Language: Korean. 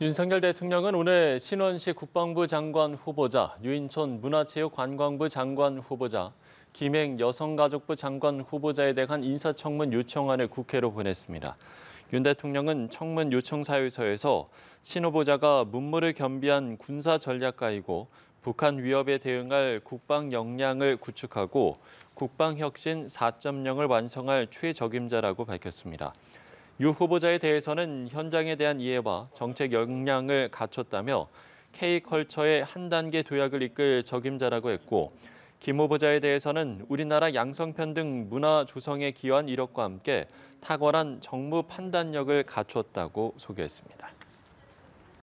윤석열 대통령은 오늘 신원식 국방부 장관 후보자, 유인촌 문화체육관광부 장관 후보자, 김행 여성가족부 장관 후보자에 대한 인사청문 요청안을 국회로 보냈습니다. 윤 대통령은 청문 요청 사유서에서 신 후보자가 문물을 겸비한 군사 전략가이고 북한 위협에 대응할 국방 역량을 구축하고 국방혁신 4.0을 완성할 최적임자라고 밝혔습니다. 유 후보자에 대해서는 현장에 대한 이해와 정책 역량을 갖췄다며 K컬처의 한 단계 도약을 이끌 적임자라고 했고 김 후보자에 대해서는 우리나라 양성편 등 문화 조성에 기여한 이력과 함께 탁월한 정무 판단력을 갖췄다고 소개했습니다.